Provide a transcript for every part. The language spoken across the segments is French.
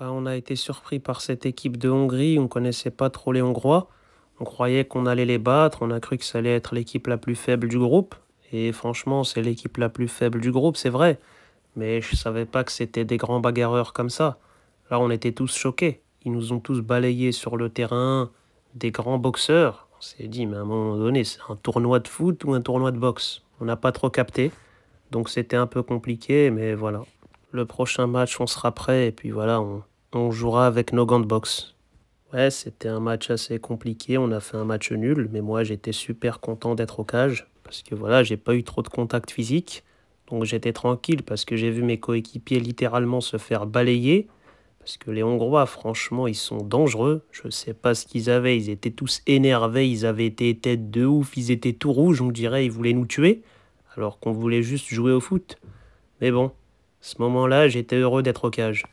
Bah, on a été surpris par cette équipe de Hongrie. On ne connaissait pas trop les Hongrois. On croyait qu'on allait les battre. On a cru que ça allait être l'équipe la plus faible du groupe. Et franchement, c'est l'équipe la plus faible du groupe, c'est vrai. Mais je ne savais pas que c'était des grands bagarreurs comme ça. Là, on était tous choqués. Ils nous ont tous balayés sur le terrain. Des grands boxeurs. On s'est dit, mais à un moment donné, c'est un tournoi de foot ou un tournoi de boxe On n'a pas trop capté. Donc c'était un peu compliqué, mais voilà. Le prochain match, on sera prêt. Et puis voilà, on, on jouera avec nos gants de boxe. Ouais, c'était un match assez compliqué, on a fait un match nul, mais moi j'étais super content d'être au cage, parce que voilà, j'ai pas eu trop de contact physique, donc j'étais tranquille, parce que j'ai vu mes coéquipiers littéralement se faire balayer, parce que les Hongrois, franchement, ils sont dangereux, je sais pas ce qu'ils avaient, ils étaient tous énervés, ils avaient été tête de ouf, ils étaient tout rouges, on dirait ils voulaient nous tuer, alors qu'on voulait juste jouer au foot. Mais bon, ce moment-là, j'étais heureux d'être au cage.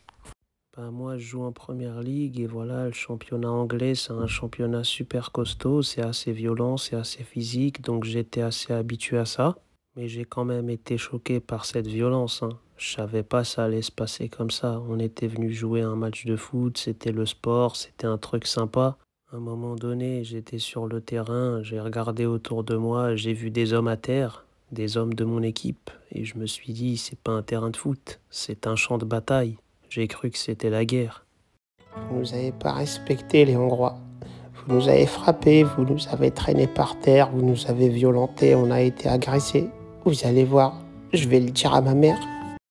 Bah, moi, je joue en première ligue et voilà, le championnat anglais, c'est un championnat super costaud, c'est assez violent, c'est assez physique, donc j'étais assez habitué à ça. Mais j'ai quand même été choqué par cette violence. Hein. Je savais pas ça allait se passer comme ça. On était venu jouer un match de foot, c'était le sport, c'était un truc sympa. À un moment donné, j'étais sur le terrain, j'ai regardé autour de moi, j'ai vu des hommes à terre, des hommes de mon équipe, et je me suis dit, c'est pas un terrain de foot, c'est un champ de bataille. J'ai cru que c'était la guerre. Vous nous avez pas respectés, les Hongrois. Vous nous avez frappés, vous nous avez traînés par terre, vous nous avez violentés, on a été agressés. Vous allez voir, je vais le dire à ma mère.